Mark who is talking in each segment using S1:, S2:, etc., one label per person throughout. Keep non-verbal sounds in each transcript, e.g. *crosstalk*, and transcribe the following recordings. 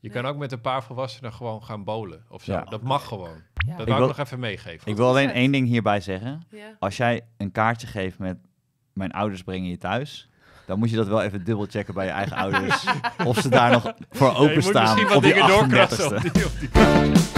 S1: Je kan ook met een paar volwassenen gewoon gaan bolen of zo. Dat mag gewoon. Dat wil ik nog even meegeven. Ik wil alleen één ding hierbij zeggen.
S2: Als jij een kaartje geeft met mijn ouders brengen je thuis, dan moet je dat wel even dubbel checken bij je eigen *laughs* ouders. Of ze daar nog voor openstaan ja, misschien op die dingen 38 die, op die...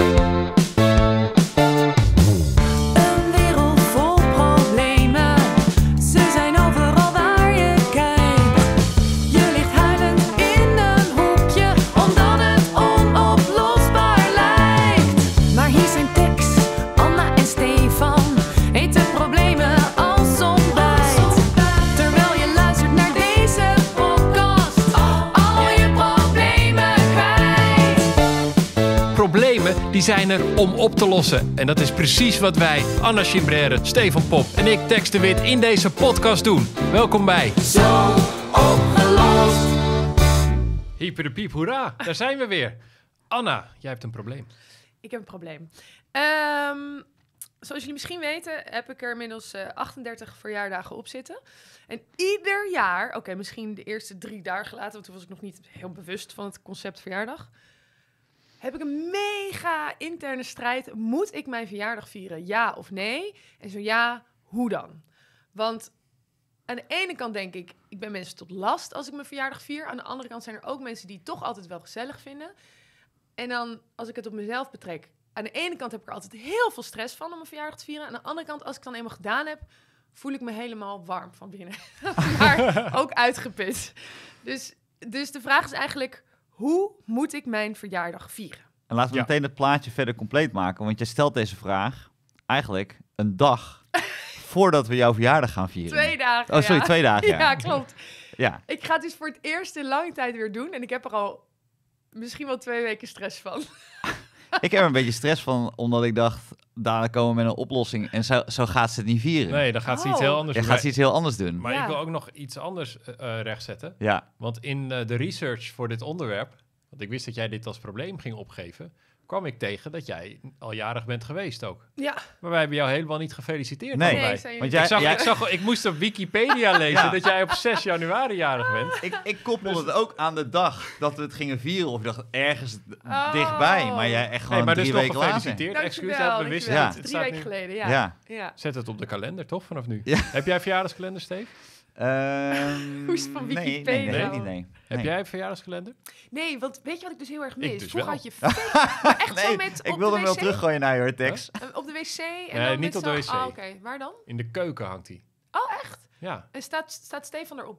S1: die zijn er om op te lossen. En dat is precies wat wij, Anna Chimbrere, Stefan Pop en ik, Tex de Wit, in deze podcast doen. Welkom bij Zo Opgelost. Hyper de piep, hoera, daar zijn we weer. Anna, jij hebt een probleem.
S3: Ik heb een probleem. Ehm, zoals jullie misschien weten, heb ik er inmiddels 38 eh, verjaardagen op zitten. En ieder jaar, oké, misschien de eerste drie dagen later, want toen was ik nog niet heel bewust van het concept verjaardag. Heb ik een mega interne strijd. Moet ik mijn verjaardag vieren? Ja of nee? En zo ja, hoe dan? Want aan de ene kant denk ik, ik ben mensen tot last als ik mijn verjaardag vier. Aan de andere kant zijn er ook mensen die het toch altijd wel gezellig vinden. En dan, als ik het op mezelf betrek, aan de ene kant heb ik er altijd heel veel stress van om mijn verjaardag te vieren. Aan de andere kant, als ik het dan eenmaal gedaan heb, voel ik me helemaal warm van binnen. *laughs* maar *laughs* ook uitgeput. Dus, dus de vraag is eigenlijk, hoe moet ik mijn verjaardag vieren?
S2: En laten we meteen het plaatje verder compleet maken. Want jij stelt deze vraag eigenlijk een dag *laughs* voordat we jouw verjaardag gaan vieren. Twee dagen. Oh, sorry, twee dagen. *laughs* Ja, ja klopt. ja.
S3: Ik ga het dus voor het eerst in lange tijd weer doen. En ik heb er al misschien wel twee weken stress van. *laughs* ik heb
S2: er een beetje stress van, omdat ik dacht daar komen met een oplossing. En zo, zo gaat ze het niet vieren. Nee, dan gaat ze iets oh. heel anders dan doen. gaat iets heel anders doen. Maar ik
S1: wil ook nog iets anders eh, eh, rechtzetten. Ja. Want in eh, de research voor dit onderwerp, want ik wist dat jij dit als probleem ging opgeven, kwam ik tegen dat jij al jarig bent geweest ook. Ja. Maar wij hebben jou helemaal niet gefeliciteerd. Nee, nee want jij, ik, zag, ik, zag, ik moest op Wikipedia *laughs* lezen dat jij op
S2: 6 januari jarig bent. *laughs* Ik, ik koppelde dus- het ook aan de dag dat we het gingen vieren. Of ik dacht ergens oh. dichtbij, maar jij echt gewoon nee, maar dus drie dus weken later. gefeliciteerd. Excuus, we wisten ja. het. Drie weken geleden,
S3: ja. ja.
S1: Zet het op de kalender, toch, vanaf nu. Heb jij verjaardagskalender, Steve? Hoe is het van Wikipedia? Nee, nee, nee, nee, Heb jij een verjaardagskalender?
S3: Nee, want weet je wat ik dus heel erg mis? Dus Vroeger had je *laughs* echt zo met Ik wilde hem wel teruggooien naar je Op de wc? En nee, niet op de wc. Ah, oké. Waar dan?
S1: In de keuken hangt hij. Oh, echt? Ja.
S3: En staat, staat Stefan erop?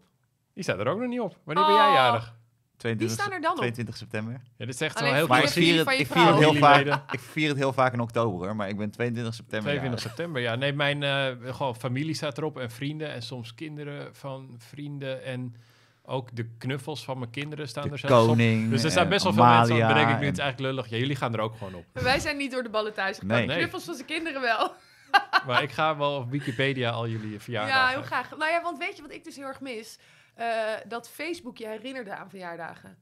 S2: Die staat er ook nog niet op. Wanneer oh. ben jij jarig? 22, die staan er dan 22 september.
S1: Ja, dat is echt Alleen, wel heel maar ik vier, het, ik, vier het heel vaak,
S2: ik vier het heel vaak in oktober, hoor, maar ik ben 22 september. 22
S1: september, ja. Nee, mijn eh, gewoon familie staat erop en vrienden en soms kinderen van vrienden en ook de knuffels van mijn kinderen staan er zelfs koning, op. Dus er staan best wel veel mensen aan. denk ik nu, het eigenlijk lullig. Ja, jullie gaan er ook gewoon op.
S3: Wij zijn niet door de ballen thuis gekomen. Nee. Knuffels van zijn kinderen wel.
S1: *laughs* maar ik ga wel op Wikipedia al jullie verjaardag. Ja, heel graag.
S3: Nou ja, want weet je wat ik dus heel erg mis? Eh, dat Facebook je herinnerde aan verjaardagen.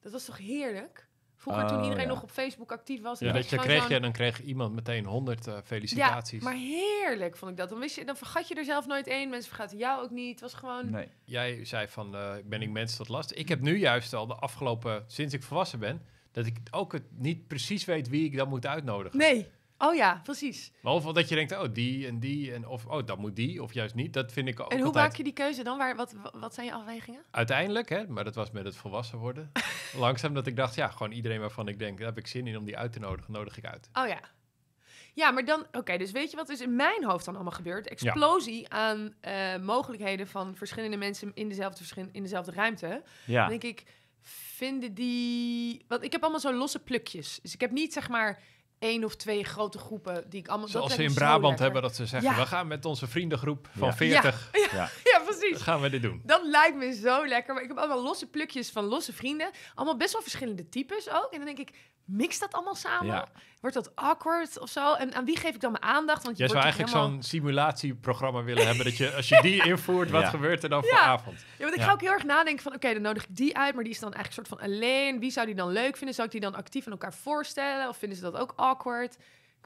S3: Dat was toch heerlijk? Vroeger toen oh, iedereen nog op Facebook actief was. Ja, dat je kreeg, je, dan
S1: kreeg iemand meteen honderd eh, felicitaties. Ja, maar
S3: heerlijk vond ik dat. Dan, wist je, dan vergat je er zelf nooit één. Mensen vergaten jou ook niet. Het was gewoon... Nee.
S1: Jij zei van, eh, ben ik mensen tot last? Ik heb nu juist al de afgelopen, sinds ik volwassen ben... dat ik ook het niet precies weet wie ik dan moet uitnodigen.
S3: Nee, Oh ja, precies.
S1: Behalve dat je denkt, oh, die en die, en of oh, dat moet die, of juist niet. Dat vind ik ook En hoe maak je
S3: die keuze dan? Waar, wat, wat zijn je afwegingen?
S1: Uiteindelijk, hè, maar dat was met het volwassen worden. *laughs* langzaam dat ik dacht, ja, gewoon iedereen waarvan ik denk, daar heb ik zin in om die uit te nodigen, nodig ik uit.
S3: Oh ja. Ja, maar dan, oké, dus weet je wat is dus in mijn hoofd dan allemaal gebeurd? Explosie aan eh, mogelijkheden van verschillende mensen in dezelfde, in dezelfde ruimte. Ja. Dan denk ik, vinden die... Want ik heb allemaal zo losse plukjes. Dus ik heb niet, zeg maar één of twee grote groepen die ik allemaal... Zoals ze in Brabant hebben dat ze zeggen, we
S1: gaan met onze vriendengroep van 40... Ja. ja.
S3: *laughs* Ja. precies. Gaan we dit doen. Dat lijkt me zo lekker. Maar ik heb allemaal losse plukjes van losse vrienden. Allemaal best wel verschillende types ook. En dan denk ik, mix dat allemaal samen? Wordt dat awkward of zo? En aan wie geef ik dan mijn aandacht? Want je Jij zou eigenlijk zo'n
S1: simulatieprogramma willen hebben... dat je, als je die *laughs* invoert, wat gebeurt er dan voor avond? Ja, want ik ga ook
S3: heel erg nadenken van... oké, dan nodig ik die uit, maar die is dan eigenlijk soort van alleen. Wie zou die dan leuk vinden? Zou ik die dan actief aan elkaar voorstellen? Of vinden ze dat ook awkward? awkward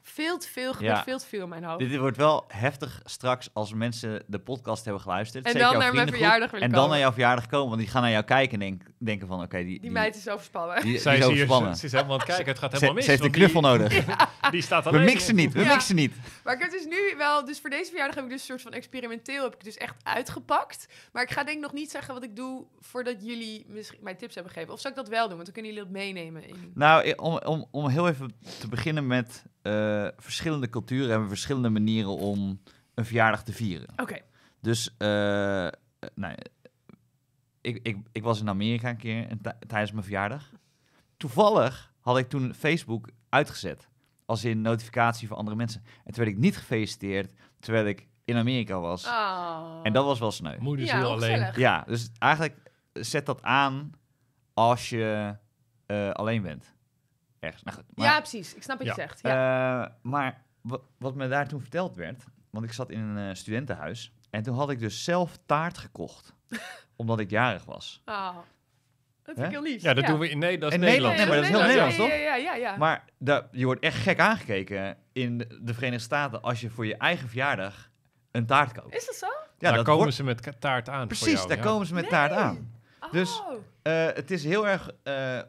S3: Veel te veel gebeurt, veel te veel in mijn hoofd. Dit
S2: wordt wel heftig straks als mensen de podcast hebben geluisterd. En dan naar mijn verjaardag willen En dan naar jouw verjaardag komen, want die gaan naar jou kijken en denken van... oké, die, die, meid is overspannen. Die, *laughs* Zij is overspannen. Ze is helemaal aan het kijken, het gaat helemaal mis. Ze heeft een knuffel nodig. *laughs*
S3: Die staat alleen. We mixen niet, we mixen niet. Maar ik heb dus nu wel... Dus voor deze verjaardag heb ik dus een soort van experimenteel... heb ik dus echt uitgepakt. Maar ik ga denk ik nog niet zeggen wat ik doe... voordat jullie misschien mijn tips hebben gegeven. Of zou ik dat wel doen? Want dan kunnen jullie het meenemen. In...
S2: Nou, om, om, om heel even te beginnen met... Eh, verschillende culturen hebben verschillende manieren om een verjaardag te vieren. Oké. Dus uh, nou, ik, ik, ik was in Amerika een keer en tijdens mijn verjaardag. Toevallig had ik toen Facebook uitgezet. Als in notificatie voor andere mensen. En toen werd ik niet gefeliciteerd terwijl ik in Amerika was. Oh. En dat was wel sneu. Moeders ja, heel alleen. Ja, dus eigenlijk zet dat aan als je eh, alleen bent. Nou ja,
S3: precies. Ik snap wat je zegt.
S2: Ja. Eh, maar wat, me daar toen verteld werd, want ik zat in een eh, studentenhuis en toen had ik dus zelf taart gekocht, *laughs* omdat ik jarig was.
S3: Oh. Dat vind ik heel lief. Ja, dat doen we in Nederland. Nederland, maar dat is heel Nederlands, toch? Ja, ja, ja, Maar
S2: daar, je wordt echt gek aangekeken in de Verenigde Staten als je voor je eigen verjaardag een taart koopt. Is dat zo? Ja, daar komen ze met taart aan. Precies, voor jou, daar komen ze met taart aan. Dus oh. eh, het is heel erg eh,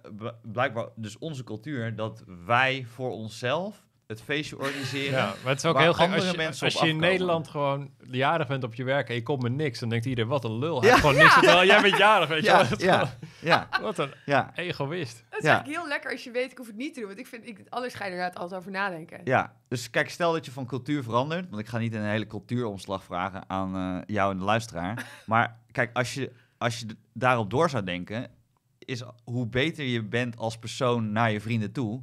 S2: blijkbaar dus onze cultuur dat wij voor onszelf het feestje organiseren. Ja, maar het is ook heel gek als je, als je in Nederland
S1: gewoon jarig bent op je werk en je komt met niks, dan denkt iedereen wat een lul. ja. gewoon niks. Terwijl jij bent jarig, weet ja, je ja,
S2: ja, Wat een egoïst. Het is eigenlijk
S3: heel lekker als je weet ik hoef het niet te doen, want ik vind ik alles ga je inderdaad altijd over nadenken. Ja,
S2: dus kijk, stel dat je van cultuur verandert, want ik ga niet een hele cultuuromslag vragen aan eh, jou en de luisteraar, maar kijk, als je als je daarop door zou denken, is hoe beter je bent als persoon naar je vrienden toe,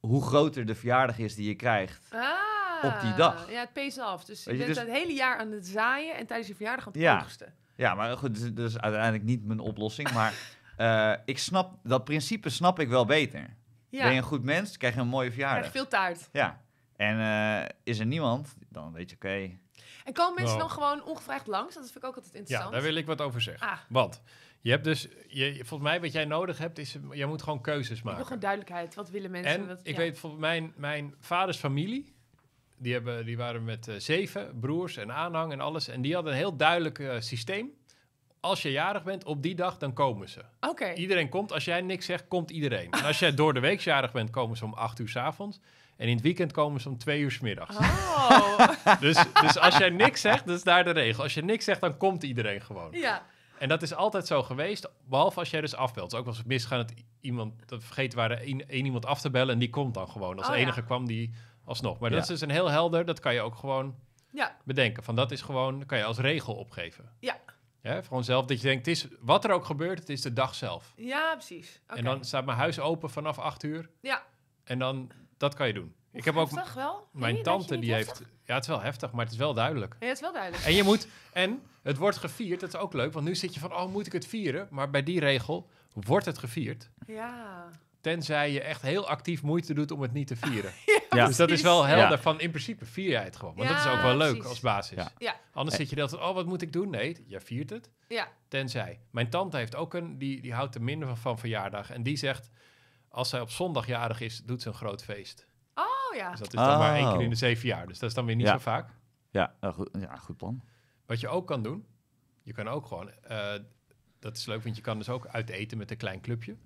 S2: hoe groter de verjaardag is die je krijgt
S3: Ah op die dag. Ja, het pees af. Dus je, bent dus het hele jaar aan het zaaien en tijdens je verjaardag aan het ja. oogsten.
S2: Ja, maar goed, dat is dus uiteindelijk niet mijn oplossing. Maar *laughs* eh, ik snap, dat principe snap ik wel beter. Ben je een goed mens, krijg je een mooie verjaardag. Krijg veel taart. Ja. En eh, is er niemand, dan weet je, oké,
S3: en komen mensen nou. dan gewoon ongevraagd langs? Dat vind ik ook altijd interessant. Ja, daar wil
S2: ik wat over
S1: zeggen. Ah. Want je hebt dus, je, volgens mij wat jij nodig hebt, is je moet gewoon keuzes maken. gewoon
S3: duidelijkheid. Wat willen mensen? En ik weet,
S1: volgens mijn, mijn vaders familie, die, hebben, die waren met eh, zeven broers en aanhang en alles. En die hadden een heel duidelijk eh, systeem. Als je jarig bent, op die dag, dan komen ze. Oké. Iedereen komt. Als jij niks zegt, komt iedereen. En als jij door de week jarig bent, komen ze om acht uur s avonds. En in het weekend komen ze om twee uur s middags. Oh. *laughs* dus, dus als jij niks zegt, dat is daar de regel. Als je niks zegt, dan komt iedereen gewoon. Ja. En dat is altijd zo geweest, behalve als jij dus afbelt. ook als het misgaan dat iemand, dat vergeten waren één iemand af te bellen en die komt dan gewoon. Als oh, enige kwam die alsnog. Maar dat is dus een heel helder, dat kan je ook gewoon ja. bedenken. Van dat is gewoon, kan je als regel opgeven. Ja. Ja, gewoon zelf dat je denkt, is, wat er ook gebeurt, het is de dag zelf.
S3: Ja, precies. En dan
S1: staat mijn huis open vanaf acht uur. Ja. En dan dat kan je doen. Ik heb ook wel? mijn tante die heeft. Ja, het is wel heftig, maar het is wel duidelijk. Ja, het is wel duidelijk. En je moet en het wordt gevierd. Dat is ook leuk, want nu zit je van oh moet ik het vieren? Maar bij die regel wordt het gevierd. Ja. Tenzij je echt heel actief moeite doet om het niet te vieren. *laughs* ja, Dus dat is wel helder. Van in principe vier jij het gewoon. Want dat is ook wel leuk als basis. Ja. Anders zit je dat oh wat moet ik doen? Nee, jij viert het. Ja. Tenzij. Mijn tante heeft ook een die die houdt er minder van van verjaardag en die zegt als zij op zondag jarig is, doet ze een groot feest.
S3: Oh ja. Dus dat
S1: is dan maar één keer in de oh. zeven jaar. Dus dat is dan weer niet zo vaak.
S2: Ja, nou, goed, ja, goed plan.
S1: Wat je ook kan doen, je kan ook gewoon, uh, dat is leuk, want je kan dus ook uit eten met een klein clubje.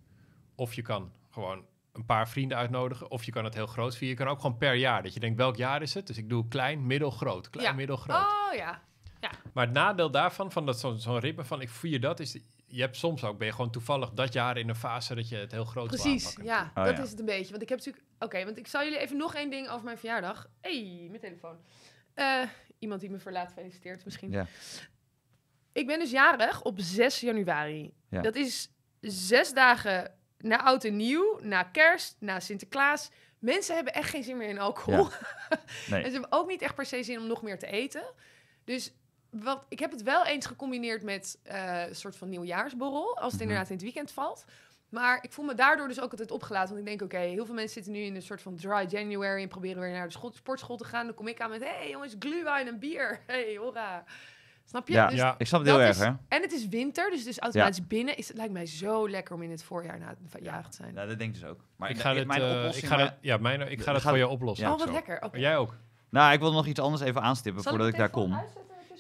S1: Of je kan gewoon een paar vrienden uitnodigen. Of je kan het heel groot vieren. Je kan ook gewoon per jaar. Dat je denkt, welk jaar is het? Dus ik doe klein, middel, groot. Klein, middel, groot.
S3: Oh ja. ja.
S1: Maar het nadeel daarvan, van dat zo'n ritme van ik vier dat, is je hebt soms ook, ben je gewoon toevallig dat jaar in een fase dat je het heel groot Precies, ja, oh, dat is het
S3: een beetje. Want ik heb natuurlijk, oké, want ik zal jullie even nog één ding over mijn verjaardag. hey, mijn telefoon. Eh, iemand die me verlaat feliciteert misschien. Ja. Ik ben dus jarig op 6 januari. Ja. Dat is zes dagen na oud en nieuw, na kerst, na Sinterklaas. Mensen hebben echt geen zin meer in alcohol. *laughs* Nee. en ze hebben ook niet echt per se zin om nog meer te eten. Dus wat, ik heb het wel eens gecombineerd met eh, een soort van nieuwjaarsborrel. Als het mhm. inderdaad in het weekend valt. Maar ik voel me daardoor dus ook altijd opgelaten. Want ik denk, oké, heel veel mensen zitten nu in een soort van dry January... en proberen weer naar de sportschool te gaan. Dan kom ik aan met, hé hey, jongens, glühwein en bier. *laughs* hey, hoera. Snap je? Ja, dus ja. ik snap het heel erg, hè? En het is winter, dus, dus automatisch binnen is het lijkt mij zo lekker om in het voorjaar na het jaar te zijn. Ja, dat denk ik dus ook.
S2: Maar ik, ga het eh, Ik ga het ja, mijn, ik ga dat voor je oplossen. Ja, oh, wat zo. lekker. Jij ook. Nou, ik wil nog iets anders even aanstippen voordat ik, daar kom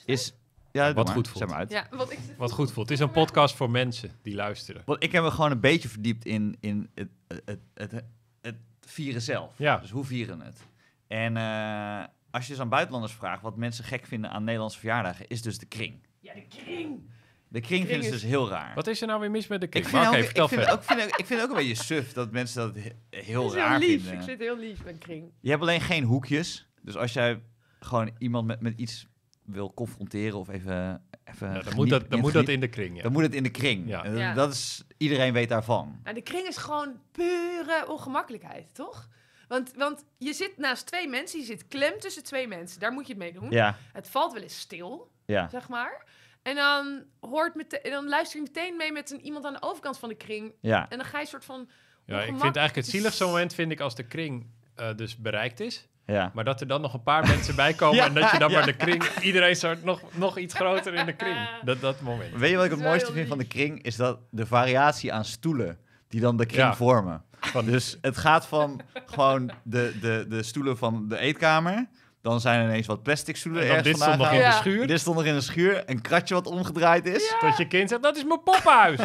S2: is... Ja, wat goed voelt. Zeg maar uit. Ja, wat, ik... wat goed voelt. Het is een podcast voor mensen die luisteren. Want ik heb me gewoon een beetje verdiept in, in het, het, het, het vieren zelf. Dus hoe vieren het? En eh, als je dus aan buitenlanders vraagt wat mensen gek vinden aan Nederlandse verjaardagen, is dus de kring.
S1: Ja, de kring!
S2: De kring, vinden ze is... dus heel raar. Wat is er nou weer mis met de kring? Ik vind, ook, ik, vind ook, vind ook, een beetje suf dat mensen dat heel raar heel lief. vinden. Ik zit
S3: heel lief, een kring.
S2: Je hebt alleen geen hoekjes. Dus als jij gewoon iemand met, met iets wil confronteren of even. even ja, nou, dan moet, dat, moet dat in de kring. Dan moet het in de kring. Ja. dat is, iedereen weet daarvan. En
S3: nou, de kring is gewoon pure ongemakkelijkheid, toch? Want, want je zit naast twee mensen, je zit klem tussen twee mensen. Daar moet je het mee doen. Ja. Het valt wel eens stil, ja. zeg maar. En dan, hoort meteen, dan luister je meteen mee met een, iemand aan de overkant van de kring. Ja. En dan ga je een soort van. Ja, ik vind eigenlijk
S1: het zieligste moment vind ik als de kring eh, dus bereikt is. Ja. Maar dat er dan nog een paar mensen bij komen *laughs* en dat je dan maar de kring, iedereen zo nog, nog iets groter in de kring. Dat, dat moment. Weet
S2: je wat ik het mooiste vind van de kring? Is dat de variatie aan stoelen die dan de kring vormen. dus het gaat van gewoon de, de, de stoelen van de eetkamer. Dan zijn er ineens wat plastic stoelen ergens dit stond nog in de schuur. Dit stond nog in de schuur. Een kratje wat omgedraaid is. Dat je kind zegt, dat is mijn poppenhuis.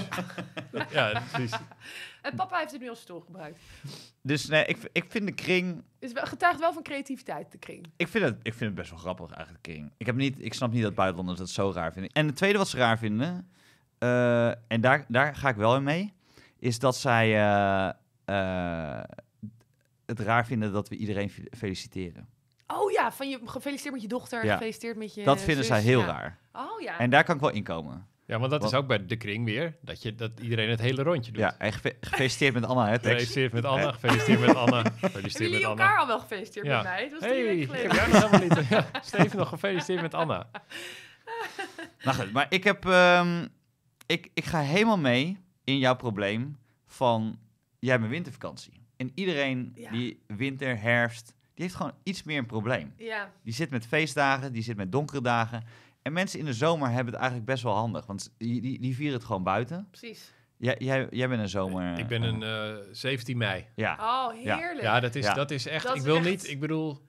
S2: *laughs* ja, precies.
S3: En papa heeft het nu als stoel gebruikt.
S2: Dus nee, ik, ik vind de kring...
S3: Het wel, getuigt wel van creativiteit, de kring.
S2: Ik vind, het, ik vind het best wel grappig eigenlijk, de kring. Ik, heb niet, ik snap niet dat buitenlanders dat zo raar vinden. En het tweede wat ze raar vinden, eh, en daar, daar ga ik wel in mee, is dat zij eh, eh, het raar vinden dat we iedereen feliciteren.
S3: Oh ja, van je gefeliciteerd met je dochter, gefeliciteerd met je. Dat vinden zij heel raar. Oh ja. En
S2: daar kan ik wel inkomen. Ja, want dat is ook
S1: bij de kring weer. Dat, je, dat iedereen het hele rondje doet. Ja, gefeliciteerd met Anna, hè, Gefeliciteerd met Anna, gefeliciteerd met Anna. *laughs* Gefeliciteerd Hebben jullie elkaar al wel gefeliciteerd ja. met mij? Het was hey, ik heb jou nog helemaal niet. *laughs* Ja, Steven nog
S2: gefeliciteerd met Anna. *laughs* nou maar ik heb... Ehm, ik, ik ga helemaal mee in jouw probleem van... Jij hebt een wintervakantie. En iedereen die winter, herfst... Die heeft gewoon iets meer een probleem. Ja. Die zit met feestdagen, die zit met donkere dagen mensen in de zomer hebben het eigenlijk best wel handig, want die, die, die vieren het gewoon buiten. Precies. Jij, jij, jij bent een zomer. Ik ben een
S1: 17 eh, mei.
S2: Ja.
S3: Oh, heerlijk. Ja, dat is,
S1: Dat
S2: is echt. ik wil niet, ik bedoel.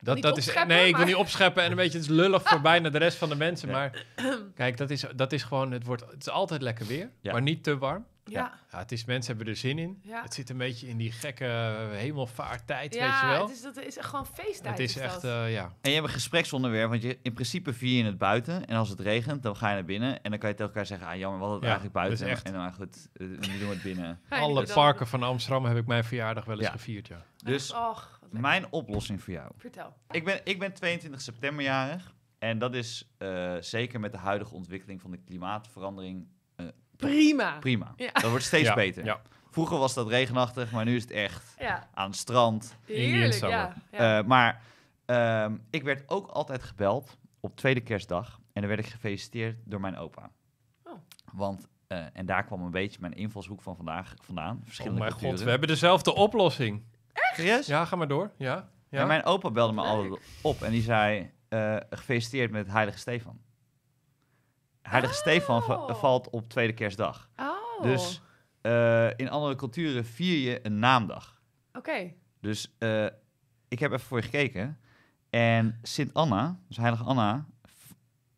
S2: Dat, dat is, nee, ik wil
S3: niet opscheppen
S1: en een beetje het lullig voor *laughs* bijna de rest van de mensen. Maar *clears throat* kijk, dat is, dat is gewoon, het, wordt, het is altijd lekker weer, maar niet te warm. Ja. ja. het is, mensen hebben er zin in. Het zit een beetje in die gekke hemelvaarttijd,
S3: ja, weet je wel. het dat is gewoon feesttijd. Het is, echt, eh,
S2: ja. En je hebt een gespreksonderwerp, want je, in principe vier je in het buiten. En als het regent, dan ga je naar binnen. En dan kan je tegen elkaar zeggen, ah jammer, wat het eigenlijk buiten. is. En dan, goed, eh, we doen het binnen. *laughs* Alle
S1: parken van Amsterdam heb ik mijn verjaardag wel eens gevierd, ja.
S2: Dus mijn oplossing voor jou. Vertel. Ik ben, ik ben 22 september jarig. En dat is eh, zeker met de huidige ontwikkeling van de klimaatverandering
S3: prima. Prima. Ja. Dat wordt steeds beter.
S2: Vroeger was dat regenachtig, maar nu is het echt aan het strand. Heerlijk, ja. Eh, maar ehm, ik werd ook altijd gebeld op tweede kerstdag. En dan werd ik gefeliciteerd door mijn opa. Oh. Want eh, en daar kwam een beetje mijn invalshoek van vandaag vandaan. Verschillende oh mijn god, we hebben dezelfde oplossing. Echt? Ja, ga maar door. Ja, ja. mijn opa belde me altijd op en die zei... Uh, gefeliciteerd met heilige Stefan. Heilige Stefan oh. valt op tweede kerstdag. Oh. Dus eh, in andere culturen vier je een naamdag. Oké. Dus eh, ik heb even voor je gekeken. En Sint Anna, dus Heilige Anna,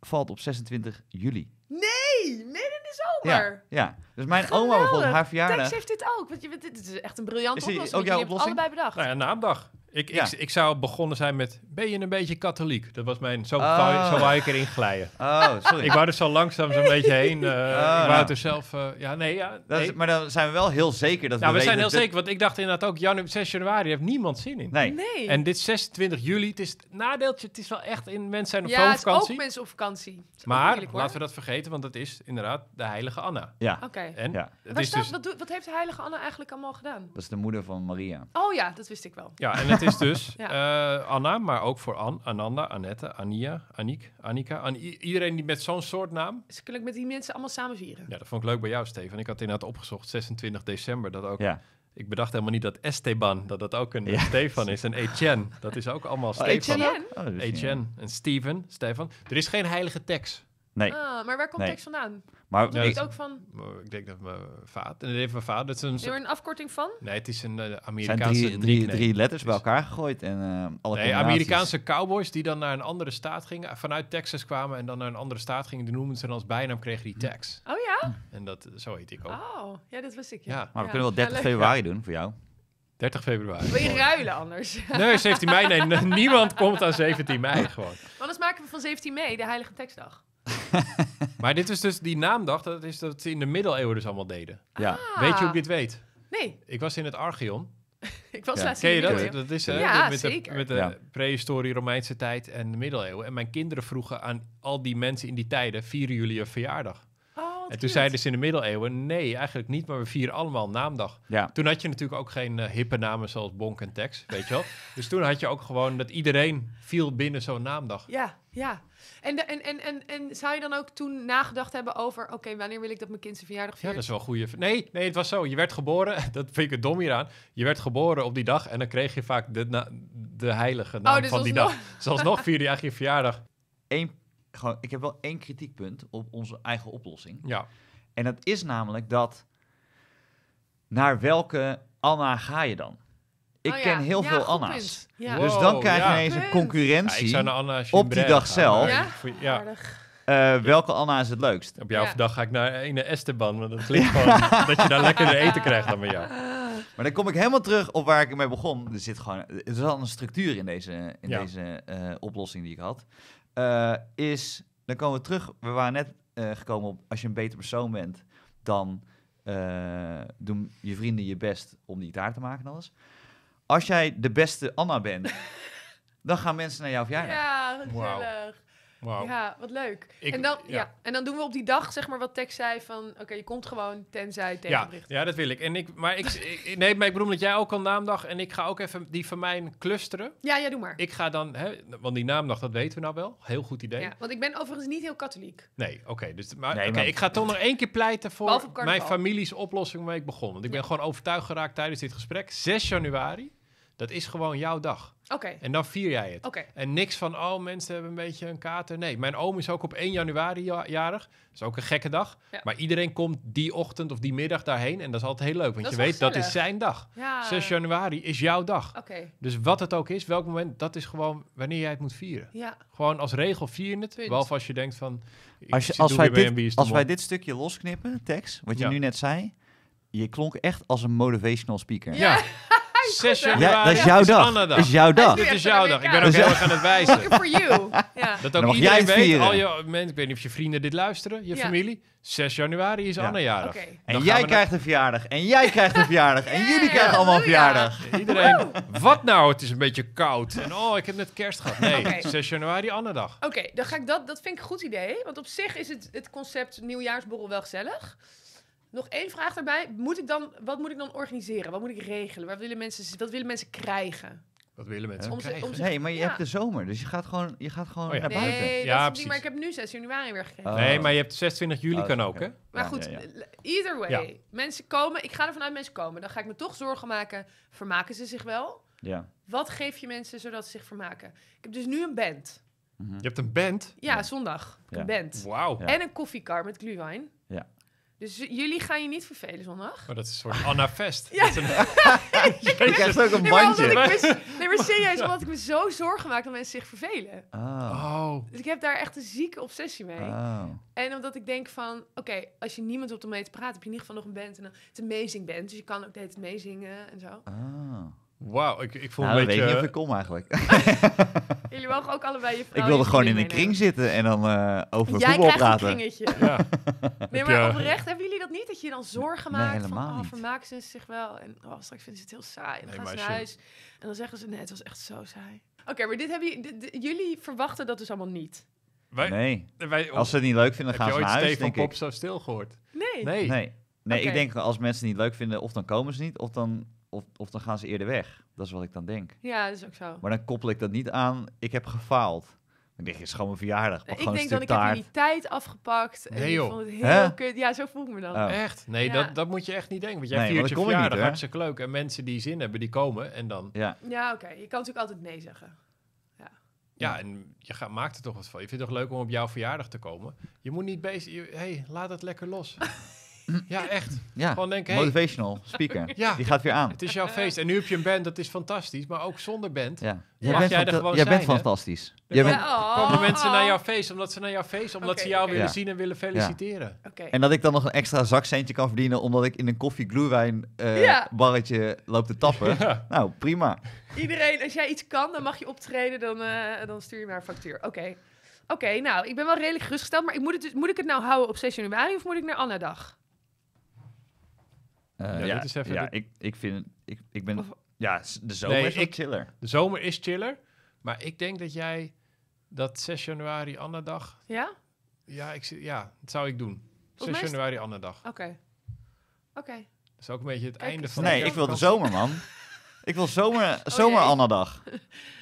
S2: valt op 26 juli.
S3: Nee, midden in de zomer.
S2: Ja, ja. dus mijn oma bijvoorbeeld, haar verjaardag... Tex
S3: heeft dit ook, want je, dit is echt een briljante oplossing. Is Ook jouw oplossing? allebei bedacht.
S1: Nou ja, naamdag. Ik, ik, ik, zou begonnen zijn met, ben je een beetje katholiek?
S2: Dat was mijn, zo, oh. zo wou ik erin glijden. Oh, sorry. ik wou er zo langzaam zo'n beetje heen. Eh, oh, ik wou nou. er zelf, eh, ja, nee, ja. Dat is, maar dan zijn we wel heel zeker dat nou, we, we zijn heel zeker,
S1: want ik dacht inderdaad ook, januari, 6 januari heeft niemand zin in. Nee. En dit 26 juli, het is het nadeeltje, het is wel echt in mensen zijn
S3: op ja, het Ja, ook mensen op vakantie.
S1: Maar laten we dat vergeten, want dat is inderdaad de heilige Anna.
S2: Ja.
S3: Oké. En ja. wat, dus... wat, wat heeft de heilige Anna eigenlijk allemaal gedaan?
S2: Dat is de moeder
S1: van Maria.
S3: Oh ja, dat wist ik wel.
S1: Ja, en het is dus eh, Anna, maar ook voor An, Ananda, Annette, Ania, Aniek, Annika. An iedereen die met zo'n soort naam. Ze
S3: kunnen met die mensen allemaal samen vieren. Ja, dat
S1: vond ik leuk bij jou, Stefan. Ik had inderdaad opgezocht, 26 december, dat ook. Ja. Ik bedacht helemaal niet dat Esteban, dat dat ook een ja. Stefan is. En Etienne, dat is ook allemaal oh, Stefan. Oh, Etienne? Etienne. En Steven, Stefan. Er is geen heilige tekst. Nee. Ah, maar waar
S3: komt nee. tekst vandaan? Maar ja, ik ook van.
S1: Ik denk dat mijn vader. En even mijn vader. Dat is een, er een
S3: afkorting van?
S1: Nee, het is een eh, Amerikaanse. Zijn drie, drie,
S2: letters bij elkaar gegooid en eh, alle nee, Amerikaanse
S1: cowboys die dan naar een andere staat gingen, vanuit Texas kwamen en dan naar een andere staat gingen, die noemden ze dan als bijnaam kregen die hm. Tex. Oh ja. En dat zo heet ik ook.
S3: Oh, ja, dat wist ik. Ja. Maar we kunnen wel 30 februari
S2: doen voor jou.
S1: 30 februari. Wil je
S3: ruilen anders? Nee, 17 mei. Nee, *laughs*
S1: niemand komt aan 17 mei gewoon.
S3: Anders maken we van 17 mei de Heilige Tekstdag.
S1: *laughs* maar dit is dus die naamdag, dat is dat ze in de middeleeuwen dus allemaal deden. Ja. Weet je hoe ik dit weet? Nee. Ik was in het Archeon. *laughs*
S3: ik was laatst Ken je dat? is hè, ja, met zeker. de, met de
S1: prehistorie, Romeinse tijd en de middeleeuwen. En mijn kinderen vroegen aan al die mensen in die tijden, vieren jullie een verjaardag? Oh, en toen zeiden ze in de middeleeuwen, nee, eigenlijk niet, maar we vieren allemaal naamdag. Ja. Toen had je natuurlijk ook geen eh, hippe namen zoals Bonk en Tex, weet je wel. *laughs* dus toen had je ook gewoon dat iedereen viel binnen zo'n naamdag.
S3: Ja. Ja, en, en, en, en, en zou je dan ook toen nagedacht hebben over... oké, wanneer wil ik dat mijn kind zijn verjaardag viert? Ja,
S1: dat is wel een goede... Nee, nee, het was zo. Je werd geboren, *laughs* dat vind ik het dom hieraan... je werd geboren op die dag en dan kreeg je vaak de, de heilige oh, naam dus van die dag. Zoals nog dus *laughs* vier je
S2: eigenlijk je verjaardag. Eén, gewoon, ik heb wel één kritiekpunt op onze eigen oplossing. Ja. En dat is namelijk dat... naar welke Anna ga je dan? ik oh ken heel veel Anna's. dus dan krijg je ineens een concurrentie op die dag zelf. Ja. Uh, welke Anna is het leukst? Op jouw dag ga ik naar de Esteban, want dat klinkt gewoon dat je daar lekker eten krijgt dan bij jou. *laughs* Maar dan kom ik helemaal terug op waar ik mee begon. Er zit gewoon, er zat een structuur in deze, in deze eh, oplossing die ik had. Eh, is, dan komen we terug, we waren net gekomen op, als je een beter persoon bent, dan doen je vrienden je best om die taart te maken en alles. Als jij de beste Anna bent, *laughs* dan gaan mensen naar of jij. Ja, gezellig. Wow.
S3: Ja, wat leuk. en, dan, ja. en dan doen we op die dag, zeg maar, wat Tex zei van... Oké, je komt gewoon tenzij tegenbericht.
S1: Ja, ja, dat wil ik. En ik maar ik, nee, maar ik bedoel dat jij ook al naamdag... En ik ga ook even die van mij clusteren. Ja, ja, doe maar. Ik ga dan... Hè, want die naamdag, dat weten we nou wel. Heel goed idee.
S3: want ik ben overigens niet heel katholiek.
S1: Nee, oké. dus, maar, nee, ik ga toch nog één keer pleiten voor mijn families oplossing waarmee ik begon. Want ik ben gewoon overtuigd geraakt tijdens dit gesprek. 6 januari dat is gewoon jouw dag. Oké. En dan vier jij het. En niks van, oh, mensen hebben een beetje een kater. Nee, mijn oom is ook op 1 januari jarig. Dat is ook een gekke dag. Ja. Maar iedereen komt die ochtend of die middag daarheen. En dat is altijd heel leuk, want je weet, dat is zijn dag. Ja. 6 januari is jouw dag. Oké. Dus wat het ook is, welk moment, dat is gewoon wanneer jij het moet vieren. Ja. Gewoon als regel vier het. Behalve als je denkt van... Als, je, wij, dit, als wij dit stukje
S2: losknippen, tekst, wat je nu net zei... Je klonk echt als een motivational speaker. ja. *laughs* 6 januari. dat is jouw dag. is jouw dag. Dit is jouw dag. Ik ben ook heel erg aan het wijzen.
S1: Ja. *laughs* Dat ook iedereen weet. Al je mensen, ik weet niet of je vrienden dit luisteren, je familie. 6 januari is Anne En jij krijgt een verjaardag. En jij krijgt een verjaardag. En jullie krijgen allemaal een verjaardag. Iedereen. Wat nou? Het is een beetje koud. En oh, ik heb net kerst gehad. Nee, 6 januari Anne-dag.
S3: Oké, dan ga ik dat. Dat vind ik een goed idee. Want op zich is het, het concept nieuwjaarsborrel wel gezellig. Nog één vraag daarbij. Moet ik dan, wat moet ik dan organiseren? Wat moet ik regelen? Wat willen mensen, dat willen mensen krijgen?
S2: Wat willen mensen om ze, Nee, maar je hebt de zomer, dus je gaat gewoon, je
S3: gaat gewoon oh ja. naar buiten. Nee, ja, precies. maar ik heb nu 6 januari weer gekregen. Oh. Nee, maar je hebt 26 juli oh, kan ook, hè? Maar goed, either way. Mensen komen, ik ga ervan uit mensen komen. Dan ga ik me toch zorgen maken, vermaken ze zich wel? Ja. Wat geef je mensen zodat ze zich vermaken? Ik heb dus nu een band.
S1: Mhm. Je hebt een band? Ja, zondag. Een band. Wauw. En een
S3: koffiekar met glühwein. Ja. Dus jullie gaan je niet vervelen zondag?
S1: Oh, dat is een soort Anna-fest. ja. Een... ik
S3: *laughs* krijg ook een Nee, maar, serieus, *laughs* omdat ik me zo zorgen maak dat mensen zich vervelen. Oh. oh. Dus ik heb daar echt een zieke obsessie mee. Oh. En omdat ik denk van, oké, als je niemand op om mee te praten, heb je in ieder geval nog een band. En dan, het amazing band, dus je kan ook de hele tijd meezingen en zo.
S1: Oh. Wauw, ik, ik voel nou, een beetje... weet niet of eh, ik kom
S2: eigenlijk.
S3: *laughs* Jullie mogen ook allebei je Ik wilde gewoon in een kring
S2: zitten en dan eh, over Jij voetbal praten. Jij krijgt een kringetje. ja. *laughs* Nee, maar eh, oprecht,
S3: hebben jullie dat niet? Dat je dan zorgen maakt nee, van, oh, vermaken ze zich wel? En oh, straks vinden ze het heel saai. dan gaan ze naar huis en dan zeggen ze, nee, het was echt zo saai. Oké, maar dit hebben jullie, jullie verwachten dat dus allemaal niet.
S2: Wij, nee. als ze het niet leuk vinden, gaan ze naar huis, denk ik. Pop
S1: zo stil gehoord?
S3: Nee. Nee, nee. nee ik denk
S2: als mensen het niet leuk vinden, of dan komen ze niet, of dan of, of dan gaan ze eerder weg. Dat is wat ik dan denk. Ja, dat is ook zo. Maar dan koppel ik dat niet aan, ik heb gefaald. Ik denk, het is gewoon mijn verjaardag. ik denk dat ik die
S3: tijd afgepakt. En nee, joh. Ik vond het heel kut. Ja, zo voel ik me dan. Oh. Echt? Nee, dat,
S1: dat moet je
S2: echt niet denken. Want jij nee, viert je verjaardag niet, hartstikke
S1: leuk. En mensen die zin hebben, die komen en dan... Ja,
S3: ja oké. Je kan natuurlijk altijd nee zeggen. Ja,
S1: ja en je gaat, maakt er toch wat van. Je vindt het toch leuk om op jouw verjaardag te komen? Je moet niet bezig... Hé, hey, laat het lekker los. *laughs* Ja, echt. Ja. Gewoon denken, Motivational speaker. *laughs* Die gaat weer aan. Het is jouw feest. En nu heb je een band, dat is fantastisch. Maar ook zonder band ja. jij mag jij er gewoon Jij bent fantastisch. Jij bent... Komen mensen naar jouw feest omdat ze naar jouw feest... omdat ze jou willen zien en willen feliciteren. En
S2: dat ik dan nog een extra zakcentje kan verdienen... omdat ik in een koffie gluwijn eh, barretje loop te tappen. *laughs* Nou, prima.
S3: Iedereen, als jij iets kan, dan mag je optreden. Dan, eh, dan stuur je maar een factuur. Oké. Oké, nou, ik ben wel redelijk gerustgesteld, maar ik moet, het, dus- moet ik het nou houden op 6 januari of moet ik naar Anna-dag?
S2: Eh, ja, ik, ik vind... Ik, ik ben, ja, de zomer is ik, chiller.
S1: De zomer is chiller, maar ik denk dat jij dat 6 januari, Anna dag... Ja? Ja, ik, ja, dat zou ik doen. 6 januari,
S3: Anna dag. Oké. Oké.
S1: Dat is ook een beetje het einde van nee, de ik wil de zomer,
S2: man. ik wil zomer, oh, zomer dag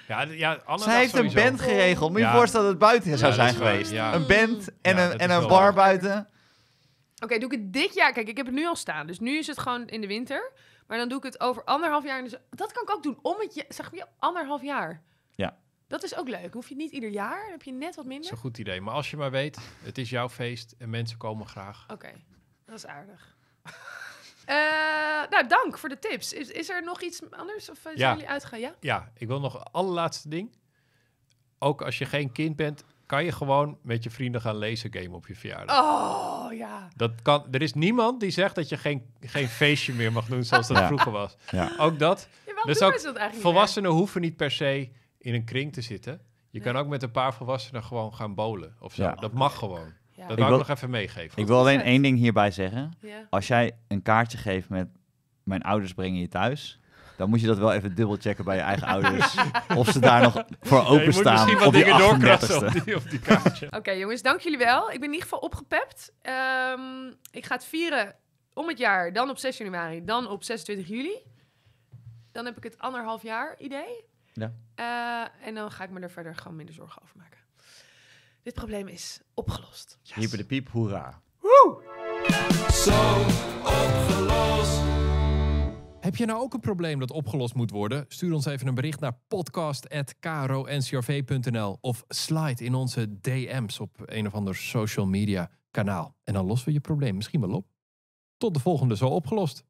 S2: Ja, ja, Anna Zij heeft een band geregeld. Moet je ja. voorstellen dat het buiten zou zijn geweest. Een band en, een, en een bar buiten.
S3: Oké, doe ik het dit jaar? Kijk, ik heb het nu al staan. Dus nu is het gewoon in de winter. Maar dan doe ik het over anderhalf jaar. Dus dat kan ik ook doen. Om het je, zeg maar, anderhalf jaar. Ja. Dat is ook leuk. Hoef je niet ieder jaar. Dan heb je net wat minder. Dat is
S1: een goed idee. Maar als je maar weet, het is jouw feest en mensen komen graag.
S3: Oké, dat is aardig. *laughs* Eh, nou, dank voor de tips. Is, is er nog iets anders? Of uh, jullie uitgaan? Ja?
S1: ja, ik wil nog een allerlaatste ding. Ook als je geen kind bent, kan je gewoon met je vrienden gaan lezen game op je verjaardag.
S3: Oh. Oh, ja.
S1: Dat kan, er is niemand die zegt dat je geen, geen feestje meer mag doen zoals dat vroeger was. Ook dat. dus ook, volwassenen hoeven niet per se in een kring te zitten. Je kan ook met een paar volwassenen gewoon gaan bowlen of zo. Dat mag gewoon. Dat wil ik nog even meegeven. Ik wil alleen één ding hierbij zeggen.
S2: Als jij een kaartje geeft met mijn ouders brengen je thuis dan moet je dat wel even dubbelchecken bij je eigen ouders. Of ze daar nog voor openstaan. Ja, op die
S1: dingen
S2: op die
S3: kaartje. *laughs* Oké jongens, dank jullie wel. Ik ben in ieder geval opgepept. Ehm, ik ga het vieren om het jaar, dan op 6 januari, dan op 26 juli. Dan heb ik het anderhalf jaar idee. Ja. Eh, en dan ga ik me er verder gewoon minder zorgen over maken. Dit probleem is opgelost.
S2: Hier bij de piep, hoera.
S3: Woe!
S1: Zo opgelost. Heb je nou ook een probleem dat opgelost moet worden? Stuur ons even een bericht naar podcast@kroncrv.nl of slide in onze DM's op een of ander social media kanaal. En dan lossen we je probleem misschien wel op. Tot de volgende Zo Opgelost.